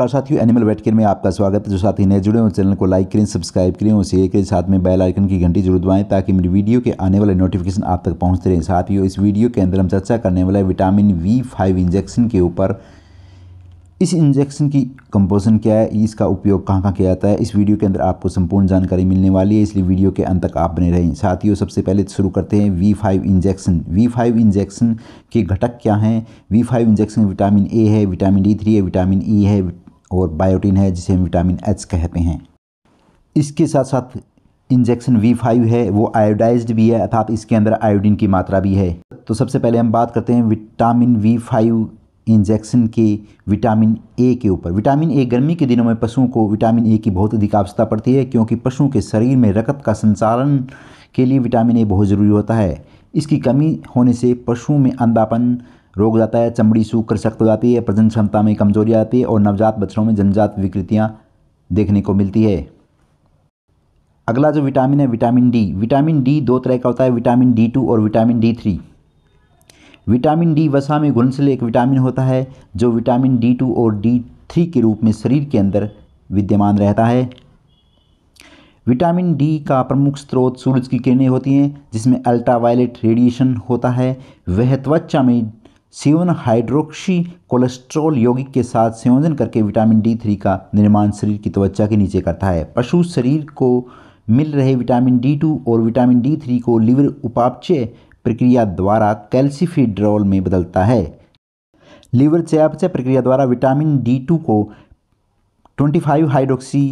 नमस्कार साथियों animal wait care में आपका स्वागत है जो साथी नए जुड़े हैं चैनल को लाइक करें सब्सक्राइब करें और शेयर करें साथ में बेल आइकन की घंटी जरूर दबाएं ताकि मेरी वीडियो के आने वाले नोटिफिकेशन आप तक पहुंचते रहें साथियों इस वीडियो के अंदर हम चर्चा करने वाले विटामिन वी फाइव इंजेक्शन के ऊपर इस इंजेक्शन की कंपोजन क्या है इसका उपयोग कहाँ कहाँ किया जाता है इस वीडियो के अंदर आपको संपूर्ण जानकारी मिलने वाली है इसलिए वीडियो के अंत तक आप बने रहें साथियों सबसे पहले शुरू करते हैं V five injection V five injection के घटक क्या हैं V five injection vitamin A है विटामिन डी थ्री है विटामिन ई e है और बायोटिन है जिसे हम विटामिन एच कहते हैं इसके साथ साथ इंजेक्शन वी फाइव है वो आयोडाइज्ड भी है अर्थात इसके अंदर आयोडीन की मात्रा भी है तो सबसे पहले हम बात करते हैं विटामिन वी फाइव इंजेक्शन के विटामिन ए के ऊपर विटामिन ए गर्मी के दिनों में पशुओं को विटामिन ए की बहुत अधिक आवश्यकता पड़ती है क्योंकि पशुओं के शरीर में रकत का संचालन के लिए विटामिन ए बहुत ज़रूरी होता है इसकी कमी होने से पशुओं में अंधापन रोग जाता है चमड़ी सूख कर सख्त हो जाती है प्रजन क्षमता में कमजोरी आती है और नवजात बच्चों में जनजात विकृतियाँ देखने को मिलती है अगला जो विटामिन है विटामिन डी विटामिन डी दो तरह का होता है विटामिन डी टू और vitamin D three vitamin D वसा में घुलनशील एक विटामिन होता है जो विटामिन डी टू और डी थ्री के रूप में शरीर के अंदर विद्यमान रहता है विटामिन डी का प्रमुख स्रोत सूरज की किरणें होती हैं जिसमें अल्ट्रावायलेट रेडिएशन होता है वह त्वचा में सेवन हाइड्रोक्सी कोलेस्ट्रॉल यौगिक के साथ संयोजन करके विटामिन डी थ्री का निर्माण शरीर की त्वचा के नीचे करता है पशु शरीर को मिल रहे विटामिन डी टू और विटामिन डी थ्री को लिवर उपापचय प्रक्रिया द्वारा कैल्सिफीड्रॉल में बदलता है लीवर चयापचय प्रक्रिया द्वारा विटामिन डी टू को twenty five hydroxy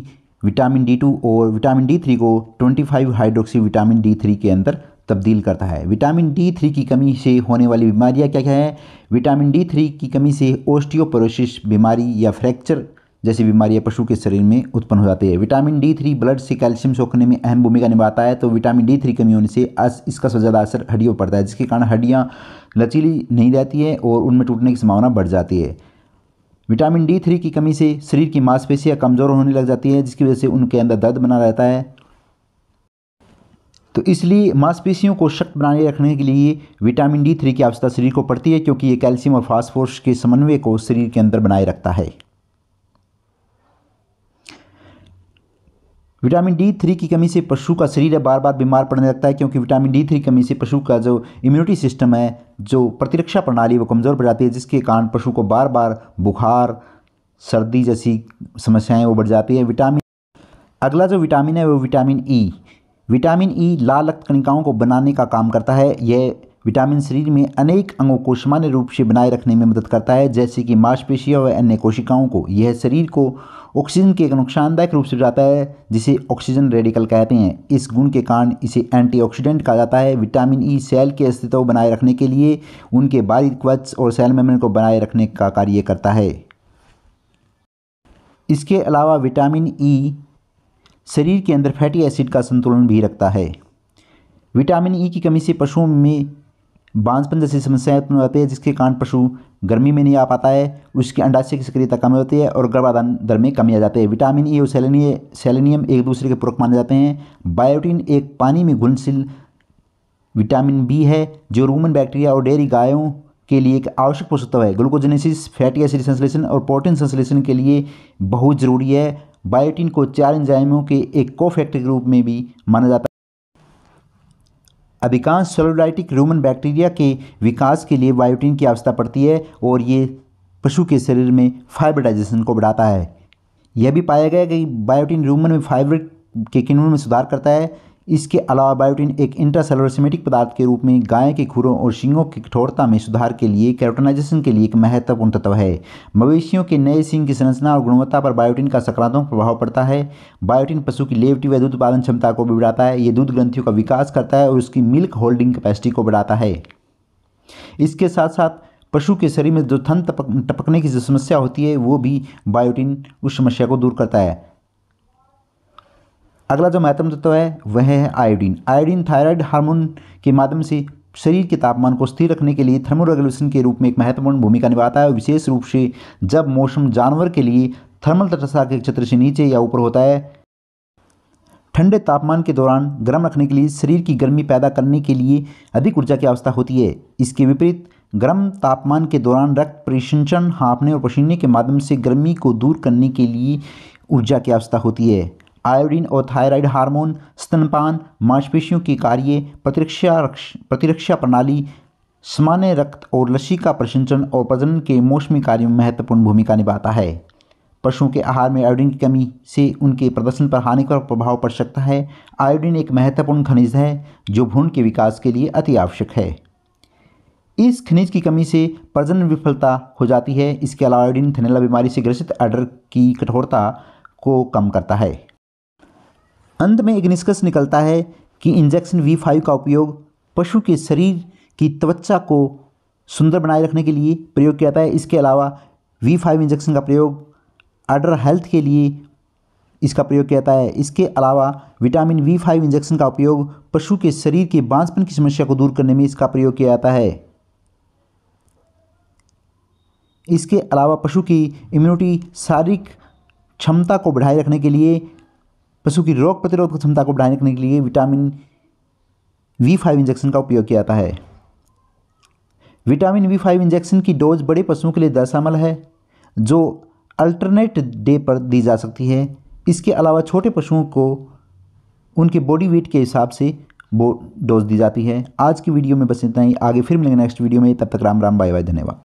vitamin D two और विटामिन डी थ्री को twenty five hydroxy vitamin D three के अंदर तब्दील करता है विटामिन डी थ्री की कमी से होने वाली बीमारियां क्या क्या हैं विटामिन डी थ्री की कमी से ओस्टियोपोरोसिस बीमारी या फ्रैक्चर जैसी बीमारियां पशु के शरीर में उत्पन्न हो जाती है विटामिन डी थ्री ब्लड से कैल्शियम सोखने में अहम भूमिका निभाता है तो विटामिन डी थ्री कमी होने से अस इसका सबसे ज़्यादा असर हड्डियों पर पड़ता है जिसके कारण हड्डियाँ लचीली नहीं रहती है और उनमें टूटने की संभावना बढ़ जाती है विटामिन डी थ्री की कमी से शरीर की मांसपेशियाँ कमज़ोर होने लग जाती है जिसकी वजह से उनके अंदर दर्द बना रहता है तो इसलिए मांसपेशियों को शक्त बनाए रखने के लिए विटामिन डी थ्री की आवश्यकता शरीर को पड़ती है क्योंकि ये कैल्शियम और फास्फोरस के समन्वय को शरीर के अंदर बनाए रखता है विटामिन डी थ्री की कमी से पशु का शरीर बार बार बीमार पड़ने लगता है क्योंकि विटामिन डी थ्री कमी से पशु का जो इम्यूनिटी सिस्टम है जो प्रतिरक्षा प्रणाली वो कमज़ोर पड़ जाती है जिसके कारण पशु को बार बार बुखार सर्दी जैसी समस्याएं वो बढ़ जाती है विटामिन अगला जो विटामिन है वो vitamin E e. Vitamin E लाल रक्त कणिकाओं को बनाने का काम करता है यह विटामिन शरीर में अनेक अंगों को सामान्य रूप से बनाए रखने में मदद करता है जैसे कि मांसपेशियों व अन्य कोशिकाओं को यह शरीर को ऑक्सीजन के एक नुकसानदायक रूप से जाता है जिसे ऑक्सीजन रेडिकल कहते हैं इस गुण के कारण इसे एंटीऑक्सीडेंट कहा जाता है विटामिन ई सेल के अस्तित्व बनाए रखने के लिए उनके बारीक क्वच और सेल मेमन को बनाए रखने का कार्य करता है इसके अलावा विटामिन ई शरीर के अंदर फैटी एसिड का संतुलन भी रखता है विटामिन ई e की कमी से पशुओं में बांझपन जैसी समस्याएं उत्पन्न होती है जिसके कारण पशु गर्मी में नहीं आ पाता है उसकी अंडाशय की सक्रियता कम होती है और गर्भाधान दर में कमी आ जाती है विटामिन ई e और सेलेनिय सेलेनियम एक दूसरे के पूरक माने जाते हैं बायोटिन एक पानी में घुलनशील विटामिन बी है जो रूमन बैक्टीरिया और डेयरी गायों के लिए एक आवश्यक पोषक तत्व है ग्लूकोजेनेसिस फैटी एसिड संश्लेषण और प्रोटीन संश्लेषण के लिए बहुत ज़रूरी है बायोटिन को चार एंजाइमों के एक कोफैक्टर के रूप में भी माना जाता है अधिकांश सोलोडाइटिक रूमन बैक्टीरिया के विकास के लिए बायोटिन की आवश्यकता पड़ती है और ये पशु के शरीर में फाइब्रेटाइजेशन को बढ़ाता है यह भी पाया गया कि बायोटिन रूमन में फाइब्रेट के किण्वों में सुधार करता है इसके अलावा बायोटिन एक इंट्रासेलुलर सेलोरसमेटिक पदार्थ के रूप में गाय के खुरों और शिंगों की कठोरता में सुधार के लिए कैरोटनाइजेशन के लिए एक महत्वपूर्ण तत्व है मवेशियों के नए सिंह की संरचना और गुणवत्ता पर बायोटिन का सकारात्मक प्रभाव पड़ता है बायोटिन पशु की लेवटी व दूध उत्पादन क्षमता को भी बढ़ाता है ये दूध ग्रंथियों का विकास करता है और उसकी मिल्क होल्डिंग कैपेसिटी को बढ़ाता है इसके साथ साथ पशु के शरीर में जो थन टपकने की जो समस्या होती है वो भी बायोटिन उस समस्या को दूर करता है अगला जो महत्वपूर्ण तत्व है वह है आयोडीन आयोडीन थायराइड हार्मोन के माध्यम से शरीर के तापमान को स्थिर रखने के लिए थर्मोरेगुलेशन के रूप में एक महत्वपूर्ण भूमिका निभाता है विशेष रूप से जब मौसम जानवर के लिए थर्मल तटस्था के क्षेत्र से नीचे या ऊपर होता है ठंडे तापमान के दौरान गर्म रखने के लिए शरीर की गर्मी पैदा करने के लिए अधिक ऊर्जा की आवश्यकता होती है इसके विपरीत गर्म तापमान के दौरान रक्त परिसंचरण हाँपने और पसीने के माध्यम से गर्मी को दूर करने के लिए ऊर्जा की आवश्यकता होती है आयोडीन और थायराइड हार्मोन स्तनपान मांसपेशियों की कार्य प्रतिरक्षा प्रतिरक्षा प्रणाली सामान्य रक्त और लसी का प्रसंचन और प्रजनन के मौसमी कार्यों में महत्वपूर्ण भूमिका निभाता है पशुओं के आहार में आयोडीन की कमी से उनके प्रदर्शन पर हानिकारक प्रभाव पड़ सकता है आयोडीन एक महत्वपूर्ण खनिज है जो भ्रूण के विकास के लिए अति आवश्यक है इस खनिज की कमी से प्रजनन विफलता हो जाती है इसके अलावा आयोडीन थनेला बीमारी से ग्रसित अडर की कठोरता को कम करता है अंत में एक निष्कर्ष निकलता है कि इंजेक्शन वी फाइव का उपयोग पशु के शरीर की त्वचा को सुंदर बनाए रखने के लिए प्रयोग किया जाता है इसके अलावा वी फाइव इंजेक्शन का प्रयोग अडर हेल्थ के लिए इसका प्रयोग किया जाता है इसके अलावा विटामिन वी फाइव इंजेक्शन का उपयोग पशु के शरीर के बांझपन की समस्या को दूर करने में इसका प्रयोग किया जाता है इसके अलावा पशु की इम्यूनिटी शारीरिक क्षमता को बढ़ाए रखने के लिए पशु की रोग प्रतिरोध क्षमता को बढ़ाने के लिए विटामिन वी फाइव इंजेक्शन का उपयोग किया जाता है विटामिन वी फाइव इंजेक्शन की डोज बड़े पशुओं के लिए दस अमल है जो अल्टरनेट डे पर दी जा सकती है इसके अलावा छोटे पशुओं को उनके बॉडी वेट के हिसाब से डोज दी जाती है आज की वीडियो में बस इतना ही आगे फिर मिलेंगे नेक्स्ट वीडियो में तब तक राम राम बाय बाय धन्यवाद